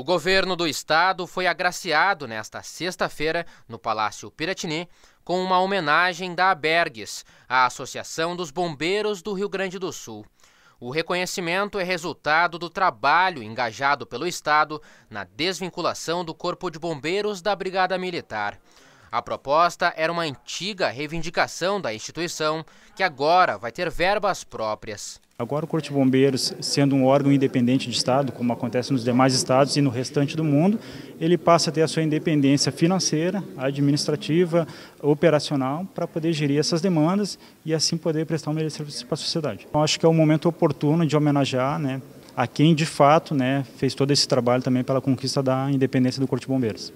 O governo do estado foi agraciado nesta sexta-feira, no Palácio Piratini, com uma homenagem da Abergues, a Associação dos Bombeiros do Rio Grande do Sul. O reconhecimento é resultado do trabalho engajado pelo Estado na desvinculação do Corpo de Bombeiros da Brigada Militar. A proposta era uma antiga reivindicação da instituição, que agora vai ter verbas próprias. Agora o Corpo de Bombeiros, sendo um órgão independente de Estado, como acontece nos demais estados e no restante do mundo, ele passa a ter a sua independência financeira, administrativa, operacional, para poder gerir essas demandas e assim poder prestar um melhor serviço para a sociedade. Então, acho que é o momento oportuno de homenagear né, a quem de fato né, fez todo esse trabalho também pela conquista da independência do Corpo de Bombeiros.